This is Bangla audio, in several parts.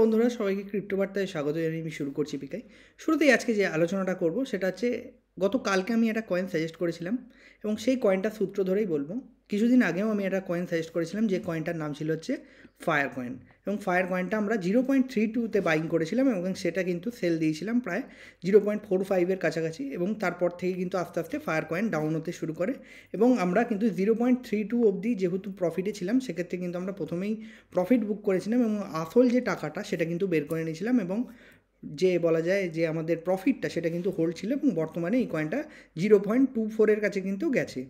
বন্ধুরা সবাইকে ক্রিপ্টো বার্তায় স্বাগত জানিয়ে আমি শুরু করছি পিকাই শুরুতেই আজকে যে আলোচনাটা করব সেটা হচ্ছে গত কালকে আমি একটা কয়েন সাজেস্ট করেছিলাম এবং সেই কয়েনটা সূত্র ধরেই বলবো কিছুদিন আগেও আমি একটা কয়েন সাজেস্ট করেছিলাম যে কয়েনটার নাম ছিল হচ্ছে ফায়ার কয়েন এবং ফায়ার কয়েনটা আমরা জিরো পয়েন্ট থ্রি টুতে বাইং করেছিলাম এবং সেটা কিন্তু সেল দিয়েছিলাম প্রায় জিরো পয়েন্ট ফোর ফাইভের কাছাকাছি এবং তারপর থেকে কিন্তু আস্তে আস্তে ফায়ার কয়েন ডাউন হতে শুরু করে এবং আমরা কিন্তু জিরো পয়েন্ট থ্রি টু অবধি যেহেতু প্রফিটে ছিলাম সেক্ষেত্রে কিন্তু আমরা প্রথমেই প্রফিট বুক করেছিলাম এবং আসল যে টাকাটা সেটা কিন্তু বের করে নিয়েছিলাম এবং যে বলা যায় যে আমাদের প্রফিটটা সেটা কিন্তু হোল্ড ছিল এবং বর্তমানে এই কয়েনটা জিরো পয়েন্ট টু ফোরের কাছে কিন্তু গেছে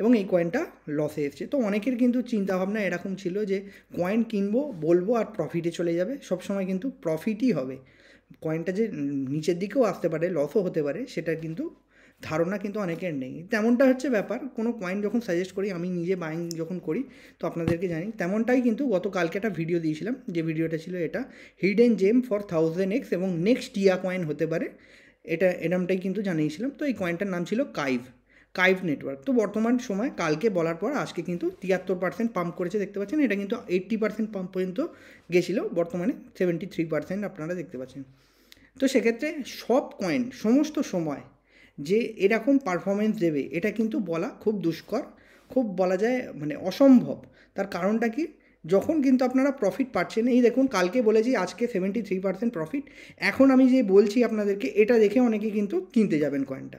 এবং এই কয়েনটা লসে এসছে তো অনেকের কিন্তু চিন্তাভাবনা এরকম ছিল যে কয়েন কিনবো বলবো আর প্রফিটে চলে যাবে সবসময় কিন্তু প্রফিটই হবে কয়েনটা যে নিচের দিকেও আসতে পারে লসও হতে পারে সেটা কিন্তু ধারণা কিন্তু অনেকের নেই তেমনটা হচ্ছে ব্যাপার কোনো কয়েন যখন সাজেস্ট করি আমি নিজে বাইং যখন করি তো আপনাদেরকে জানি তেমনটাই কিন্তু গতকালকে একটা ভিডিও দিয়েছিলাম যে ভিডিওটা ছিল এটা hidden gem for thousand X এবং নেক্সট টিয়া কয়েন হতে পারে এটা এরমটাই কিন্তু জানিয়েছিলাম তো এই কয়েনটার নাম ছিল কাইভ কাইভ নেটওয়ার্ক তো বর্তমান সময় কালকে বলার পর আজকে কিন্তু তিয়াত্তর পার্সেন্ট পাম্প করেছে দেখতে পাচ্ছেন এটা কিন্তু এইট্টি পার্সেন্ট পাম্প পর্যন্ত গেছিলো বর্তমানে সেভেন্টি থ্রি পার্সেন্ট আপনারা দেখতে পাচ্ছেন তো সেক্ষেত্রে সব কয়েন সমস্ত সময় যে এরকম পারফরমেন্স দেবে এটা কিন্তু বলা খুব দুষ্কর খুব বলা যায় মানে অসম্ভব তার কারণটা কি যখন কিন্তু আপনারা প্রফিট পাচ্ছেন এই দেখুন কালকে বলেছি আজকে সেভেন্টি থ্রি পার্সেন্ট প্রফিট এখন আমি যে বলছি আপনাদেরকে এটা দেখে অনেকে কিন্তু কিনতে যাবেন কয়েনটা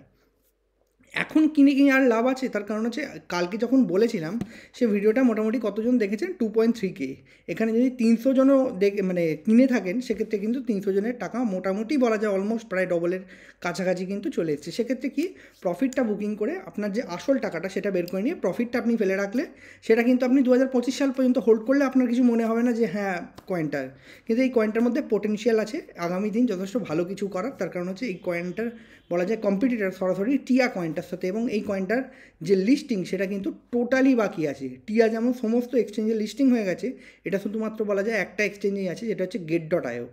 এখন কিনে কিনে আর লাভ আছে তার কারণ হচ্ছে কালকে যখন বলেছিলাম সে ভিডিওটা মোটামুটি কতজন দেখেছেন টু পয়েন্ট থ্রি কে এখানে যদি তিনশো জনও দেখে মানে কিনে থাকেন সেক্ষেত্রে কিন্তু তিনশো জনের টাকা মোটামুটি বলা যায় অলমোস্ট প্রায় ডবলের কাছাকাছি কিন্তু চলে এসছে সেক্ষেত্রে কি প্রফিটটা বুকিং করে আপনার যে আসল টাকাটা সেটা বের করে নিয়ে প্রফিটটা আপনি ফেলে রাখলে সেটা কিন্তু আপনি দু হাজার সাল পর্যন্ত হোল্ড করলে আপনার কিছু মনে হবে না যে হ্যাঁ কয়েনটার কিন্তু এই কয়েনটার মধ্যে পোটেনশিয়াল আছে আগামী দিন যথেষ্ট ভালো কিছু করার তার কারণ হচ্ছে এই কয়েনটার বলা যায় কম্পিটিটার সরাসরি টিয়া কয়েনটা কয়েনটার সাথে এবং এই কয়েনটার যে লিস্টিং সেটা কিন্তু টোটালি বাকি আছে টিয়া যেমন সমস্ত এক্সচেঞ্জে লিস্টিং হয়ে গেছে এটা শুধুমাত্র বলা যায় একটা এক্সচেঞ্জেই আছে যেটা হচ্ছে গেট ডট আয়ও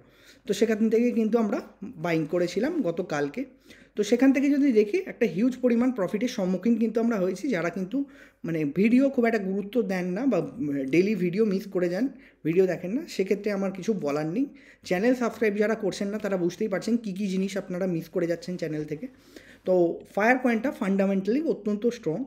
তো সেখান থেকে কিন্তু আমরা বাইং করেছিলাম গতকালকে তো সেখান থেকে যদি দেখি একটা হিউজ পরিমাণ প্রফিটের সম্মুখীন কিন্তু আমরা হয়েছি যারা কিন্তু মানে ভিডিও খুব একটা গুরুত্ব দেন না বা ডেলি ভিডিও মিস করে যান ভিডিও দেখেন না সেক্ষেত্রে আমার কিছু বলার নেই চ্যানেল সাবস্ক্রাইব যারা করছেন না তারা বুঝতেই পারছেন কী কী জিনিস আপনারা মিস করে যাচ্ছেন চ্যানেল থেকে তো ফায়ার পয়েন্টটা ফান্ডামেন্টালি অত্যন্ত স্ট্রং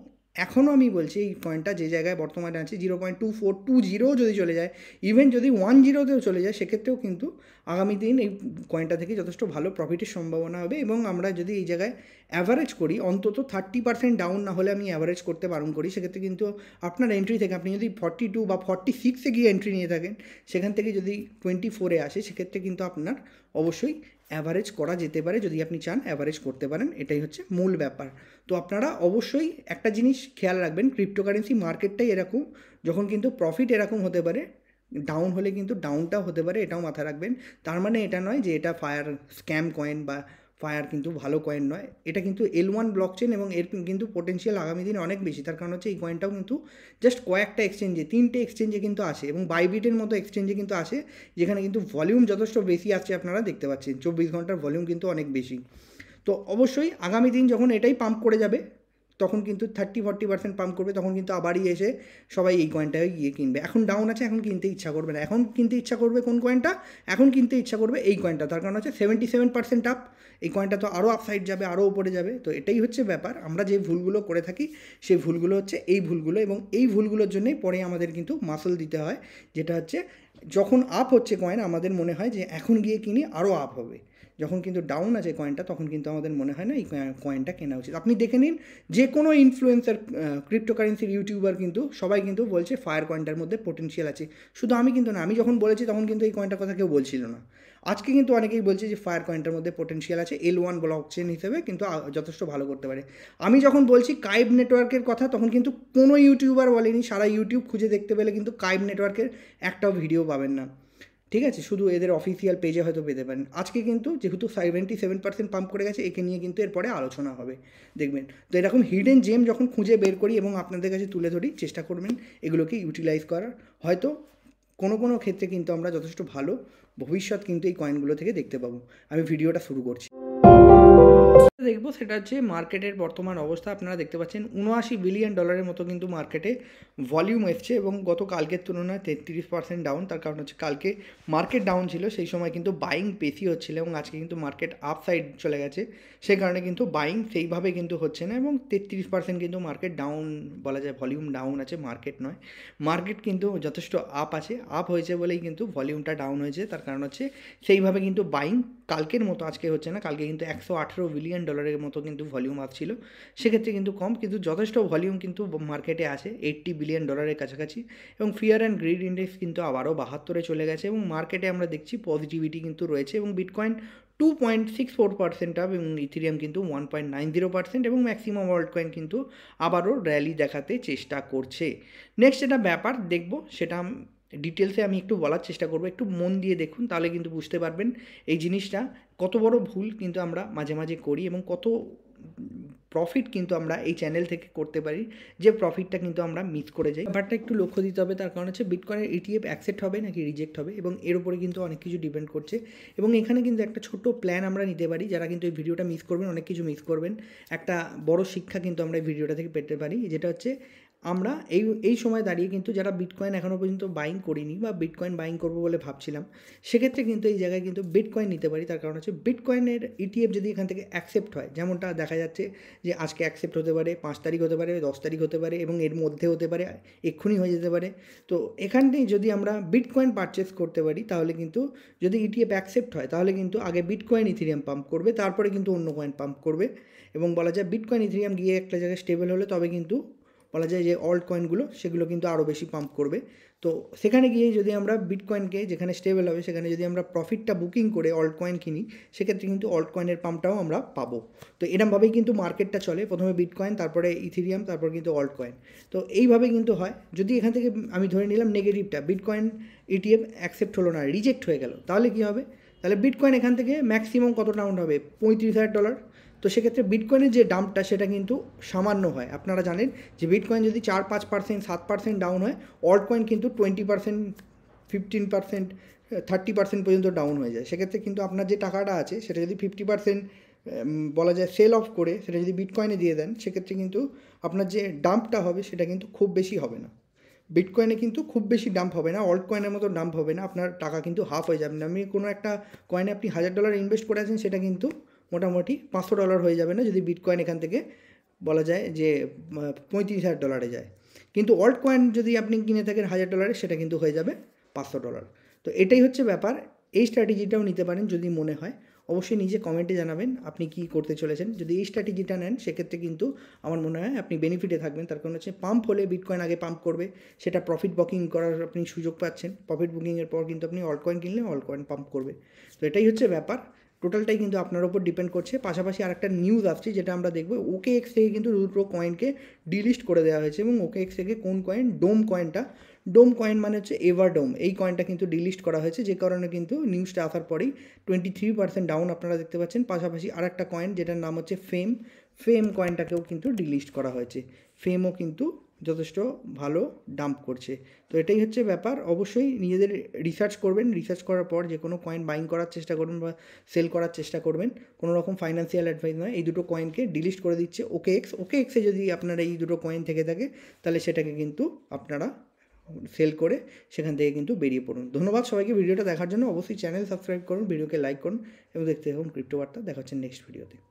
এখনও আমি বলছি এই পয়েন্টটা যে জায়গায় বর্তমানে আছে zero point two four two zero যদি চলে যায় ইভেন যদি ওয়ান জিরোতেও চলে যায় সেক্ষেত্রেও কিন্তু আগামী দিন এই কয়েনটা থেকে যথেষ্ট ভালো প্রফিটের সম্ভাবনা হবে এবং আমরা যদি এই জায়গায় অ্যাভারেজ করি অন্তত থার্টি পার্সেন্ট ডাউন না হলে আমি অ্যাভারেজ করতে বারণ করি সেক্ষেত্রে কিন্তু আপনার এন্ট্রি থেকে আপনি যদি ফর্টি টু বা ফর্টি সিক্সে গিয়ে এন্ট্রি নিয়ে থাকেন সেখান থেকে যদি টোয়েন্টি ফোরে আসে সেক্ষেত্রে কিন্তু আপনার অবশ্যই অ্যাভারেজ করা যেতে পারে যদি আপনি চান অ্যাভারেজ করতে পারেন এটাই হচ্ছে মূল ব্যাপার তো আপনারা অবশ্যই একটা জিনিস খেয়াল রাখবেন ক্রিপ্টোকারেন্সি মার্কেটটাই এরকম যখন কিন্তু প্রফিট এরকম হতে পারে ডাউন হলে কিন্তু ডাউনটা হতে পারে এটাও মাথায় রাখবেন তার মানে এটা নয় যে এটা ফায়ার স্ক্যাম কয়েন বা ফায়ার কিন্তু ভালো কয়েন নয় এটা কিন্তু এল ওয়ান ব্লক চেন এবং এর কিন্তু পোটেন্সিয়াল আগামী দিনে অনেক বেশি তার কারণ হচ্ছে এই কয়েনটাও কিন্তু জাস্ট কয়েকটা এক্সচেঞ্জে তিনটে এক্সচেঞ্জে কিন্তু আসে এবং বাইবিটের মতো এক্সচেঞ্জে কিন্তু আসে যেখানে কিন্তু ভলিউম যথেষ্ট বেশি আসছে আপনারা দেখতে পাচ্ছেন চব্বিশ ঘন্টার ভলিউম কিন্তু অনেক বেশি তো অবশ্যই আগামী দিন যখন এটাই পাম্প করে যাবে তখন কিন্তু থার্টি ফর্টি পার্সেন্ট পাম্প করবে তখন কিন্তু আবারই এসে সবাই এই কয়েনটায় গিয়ে কিনবে এখন ডাউন আছে এখন কিনতে ইচ্ছা করবে না এখন কিনতে ইচ্ছা করবে কোন কয়েনটা এখন কিনতে ইচ্ছা করবে এই কয়েনটা তার কারণ হচ্ছে সেভেন্টি সেভেন পার্সেন্ট আপ এই কয়েনটা তো আরও আপসাইড যাবে আরও উপরে যাবে তো এটাই হচ্ছে ব্যাপার আমরা যে ভুলগুলো করে থাকি সেই ভুলগুলো হচ্ছে এই ভুলগুলো এবং এই ভুলগুলোর জন্যই পরে আমাদের কিন্তু মাসল দিতে হয় যেটা হচ্ছে যখন আপ হচ্ছে কয়েন আমাদের মনে হয় যে এখন গিয়ে কিনি আরও আপ হবে যখন কিন্তু ডাউন আছে কয়েনটা তখন কিন্তু আমাদের মনে হয় না এই কয়েনটা কেনা উচিত আপনি দেখে নিন যে কোনো ইনফ্লুয়েন্সার ক্রিপ্টোকারেন্সির ইউটিউবার কিন্তু সবাই কিন্তু বলছে ফায়ার কয়েনটার মধ্যে পোটেন্সিয়াল আছে শুধু আমি কিন্তু না আমি যখন বলেছি তখন কিন্তু এই কয়েনটার কথা কেউ বলছিল না আজকে কিন্তু অনেকেই বলছে যে ফায়ার কয়েনটার মধ্যে পোটেন্সিয়াল আছে এল ওয়ান ব্লক চেন হিসেবে কিন্তু যথেষ্ট ভালো করতে পারে আমি যখন বলছি কাইব নেটওয়ার্কের কথা তখন কিন্তু কোনো ইউটিউবার বলেনি সারা ইউটিউব খুঁজে দেখতে পেলে কিন্তু কাইব নেটওয়ার্কের একটাও ভিডিও পাবেন না ঠিক আছে শুধু এদের অফিসিয়াল পেজে হয়তো পেতে পারেন আজকে কিন্তু যেহেতু সেভেন্টি সেভেন পার্সেন্ট পাম্প করে গেছে একে নিয়ে কিন্তু এরপরে আলোচনা হবে দেখবেন তো এরকম হিডেন জেম যখন খুঁজে বের করি এবং আপনাদের কাছে তুলে ধরি চেষ্টা করবেন এগুলোকে ইউটিলাইজ করার হয়তো কোনো কোনো ক্ষেত্রে কিন্তু আমরা যথেষ্ট ভালো ভবিষ্যৎ কিন্তু এই কয়েনগুলো থেকে দেখতে পাবো আমি ভিডিওটা শুরু করছি দেখব সেটা হচ্ছে মার্কেটের বর্তমান অবস্থা আপনারা দেখতে পাচ্ছেন উনআশি বিলিয়ন ডলারের মতো কিন্তু মার্কেটে ভলিউম এসছে এবং গত কালকের তুলনায় তেত্রিশ পার্সেন্ট ডাউন তার কারণ হচ্ছে কালকে মার্কেট ডাউন ছিল সেই সময় কিন্তু বাইং বেশি হচ্ছিল এবং আজকে কিন্তু মার্কেট আপসাইড চলে গেছে সেই কারণে কিন্তু বাইং সেইভাবে কিন্তু হচ্ছে না এবং তেত্রিশ পার্সেন্ট কিন্তু মার্কেট ডাউন বলা যায় ভলিউম ডাউন আছে মার্কেট নয় মার্কেট কিন্তু যথেষ্ট আপ আছে আপ হয়েছে বলেই কিন্তু ভলিউমটা ডাউন হয়েছে তার কারণ হচ্ছে সেইভাবে কিন্তু বাইং কালকের মতো আজকে হচ্ছে না কালকে কিন্তু একশো আঠেরো বিলিয়ন ডলারের মতো কিন্তু ভলিউম আসছিল সেক্ষেত্রে কিন্তু কম কিন্তু যথেষ্ট ভলিউম কিন্তু মার্কেটে আছে এইট্টি বিলিয়ন ডলারের কাছাকাছি এবং ফিয়ার অ্যান্ড গ্রিড ইন্ডেক্স কিন্তু আবারও বাহাত্তরে চলে গেছে এবং মার্কেটে আমরা দেখছি পজিটিভিটি কিন্তু রয়েছে এবং bitcoin two point six four percent up এবং ইথিরিয়াম কিন্তু one point nine zero percent এবং ম্যাক্সিমাম ওয়ার্ল্ড কয়েন কিন্তু আবারও র্যালি দেখাতে চেষ্টা করছে নেক্সট যেটা ব্যাপার দেখব সেটা ডিটেলসে আমি একটু বলার চেষ্টা করবো একটু মন দিয়ে দেখুন তাহলে কিন্তু বুঝতে পারবেন এই জিনিসটা কত বড় ভুল কিন্তু আমরা মাঝে মাঝে করি এবং কত প্রফিট কিন্তু আমরা এই চ্যানেল থেকে করতে পারি যে প্রফিটটা কিন্তু আমরা মিস করে যাই ব্যাপারটা একটু লক্ষ্য দিতে হবে তার কারণ হচ্ছে বিটকয়েনের ইটিএফ অ্যাকসেপ্ট হবে নাকি রিজেক্ট হবে এবং এর উপরে কিন্তু অনেক কিছু ডিপেন্ড করছে এবং এখানে কিন্তু একটা ছোট প্ল্যান আমরা নিতে পারি যারা কিন্তু এই ভিডিওটা মিস করবেন অনেক কিছু মিস করবেন একটা বড় শিক্ষা কিন্তু আমরা এই ভিডিওটা থেকে পেতে পারি যেটা হচ্ছে আমরা এই এই সময় দাঁড়িয়ে কিন্তু যারা বিটকয়েন এখনও পর্যন্ত বাইং করিনি বা বিটকয়েন বাইং করবো বলে ভাবছিলাম সেক্ষেত্রে কিন্তু এই জায়গায় কিন্তু বিটকয়েন নিতে পারি তার কারণ হচ্ছে বিটকয়েনের ইটিএফ e যদি এখান থেকে অ্যাকসেপ্ট হয় যেমনটা দেখা যাচ্ছে যে আজকে অ্যাকসেপ্ট হতে পারে পাঁচ তারিখ হতে পারে দশ তারিখ হতে পারে এবং এর মধ্যে হতে পারে এক্ষুনি হয়ে যেতে পারে তো এখানে যদি আমরা বিটকয়েন পারচেস করতে পারি তাহলে কিন্তু যদি ইটিএফ e অ্যাকসেপ্ট হয় তাহলে কিন্তু আগে বিটকয়েন ইথিরিয়াম পাম্প করবে তারপরে কিন্তু অন্য কয়েন পাম্প করবে এবং বলা যায় বিটকয়েন ইথিরিয়াম গিয়ে একটা জায়গায় স্টেবল হলে তবে কিন্তু বলা যায় যে অল্ট কয়েনগুলো সেগুলো কিন্তু আরও বেশি পাম্প করবে তো সেখানে গিয়ে যদি আমরা বিটকয়েনকে যেখানে স্টেবল হবে সেখানে যদি আমরা প্রফিটটা বুকিং করে অল্ট কয়েন কিনি সেক্ষেত্রে কিন্তু অল্ট কয়েনের পাম্পটাও আমরা পাবো তো এরমভাবেই কিন্তু মার্কেটটা চলে প্রথমে বিটকয়েন তারপরে ইথিরিয়াম তারপর কিন্তু অল্ট কয়েন তো এইভাবে কিন্তু হয় যদি এখান থেকে আমি ধরে নিলাম নেগেটিভটা বিটকয়েন ইটিএম অ্যাকসেপ্ট হলো না রিজেক্ট হয়ে গেল তাহলে কি হবে তাহলে বিটকয়েন এখান থেকে ম্যাক্সিমাম কত ডাউন হবে পঁয়ত্রিশ হাজার ডলার তো সেক্ষেত্রে বিটকয়েনের যে ডাম্পটা সেটা কিন্তু সামান্য হয় আপনারা জানেন যে বিটকয়েন যদি চার পাঁচ পার্সেন্ট সাত পার্সেন্ট ডাউন হয় অল্ড কয়েন কিন্তু twenty percent fifteen percent thirty percent পর্যন্ত ডাউন হয়ে যায় সেক্ষেত্রে কিন্তু আপনার যে টাকাটা আছে সেটা যদি ফিফটি পার্সেন্ট বলা যায় সেল অফ করে সেটা যদি বিটকয়েনে দিয়ে দেন সেক্ষেত্রে কিন্তু আপনার যে ডাম্পটা হবে সেটা কিন্তু খুব বেশি হবে না বিটকয়েনে কিন্তু খুব বেশি ডাম্প হবে না অল্ট কয়েনের মতো ডাম্প হবে না আপনার টাকা কিন্তু হাফ হয়ে যাবে না আপনি কোনো একটা কয়েনে আপনি হাজার ডলার ইনভেস্ট করে আছেন সেটা কিন্তু মোটামুটি পাঁচশো ডলার হয়ে যাবে না যদি বিটকয়েন এখান থেকে বলা যায় যে পঁয়ত্রিশ হাজার ডলারে যায় কিন্তু অল্ট কয়েন যদি আপনি কিনে থাকেন হাজার ডলারে সেটা কিন্তু হয়ে যাবে পাঁচশো ডলার তো এটাই হচ্ছে ব্যাপার এই স্ট্র্যাটেজিটাও নিতে পারেন যদি মনে হয় অবশ্যই নিজে কমেন্টে জানাবেন আপনি কি করতে চলেছেন যদি এই স্ট্র্যাটেজিটা নেন সেক্ষেত্রে কিন্তু আমার মনে হয় আপনি বেনিফিটে থাকবেন তার কারণ হচ্ছে পাম্প হলে বিটকয়েন আগে পাম্প করবে সেটা প্রফিট বুকিং করার আপনি সুযোগ পাচ্ছেন প্রফিট বুকিংয়ের পর কিন্তু আপনি অল্ড কয়েন কিনলে অল্ড কয়েন পাম্প করবে তো এটাই হচ্ছে ব্যাপার টোটালটাই কিন্তু আপনার ওপর ডিপেন্ড করছে পাশাপাশি আরেকটা নিউজ আসছে যেটা আমরা দেখবো ওকে এক্স থেকে কিন্তু দুটো কয়েনকে ডিলিস্ট করে দেওয়া হয়েছে এবং ওকে এক্স থেকে কোন কয়েন ডোম কয়েনটা ডোম কয়েন মানে হচ্ছে এভারডোম এই কয়েনটা কিন্তু ডিলিস্ট করা হয়েছে যে কারণে কিন্তু নিউজটা আসার পরেই টোয়েন্টি থ্রি পার্সেন্ট ডাউন আপনারা দেখতে পাচ্ছেন পাশাপাশি আরেকটা কয়েন যেটার নাম হচ্ছে ফেম ফেম কয়েনটাকেও কিন্তু ডিলিস্ট করা হয়েছে ফেমও কিন্তু যথেষ্ট ভালো ডাম্প করছে তো এটাই হচ্ছে ব্যাপার অবশ্যই নিজেদের রিসার্চ করবেন রিসার্চ করার পর যে কোনো কয়েন বাইং করার চেষ্টা করবেন বা সেল করার চেষ্টা করবেন কোনো রকম ফাইন্যান্সিয়াল অ্যাডভাইস নয় এই দুটো কয়েনকে ডিলিট করে দিচ্ছে ওকে এক্স ওকে এক্সে যদি আপনারা এই দুটো কয়েন থেকে থাকে তাহলে সেটাকে কিন্তু আপনারা সেল করে সেখান থেকে কিন্তু বেরিয়ে পড়ুন ধন্যবাদ সবাইকে ভিডিওটা দেখার জন্য অবশ্যই চ্যানেল সাবস্ক্রাইব করুন ভিডিওকে লাইক করুন এবং দেখতে থাকুন ক্রিপ্টো বার্তা দেখা হচ্ছে নেক্সট ভিডিওতে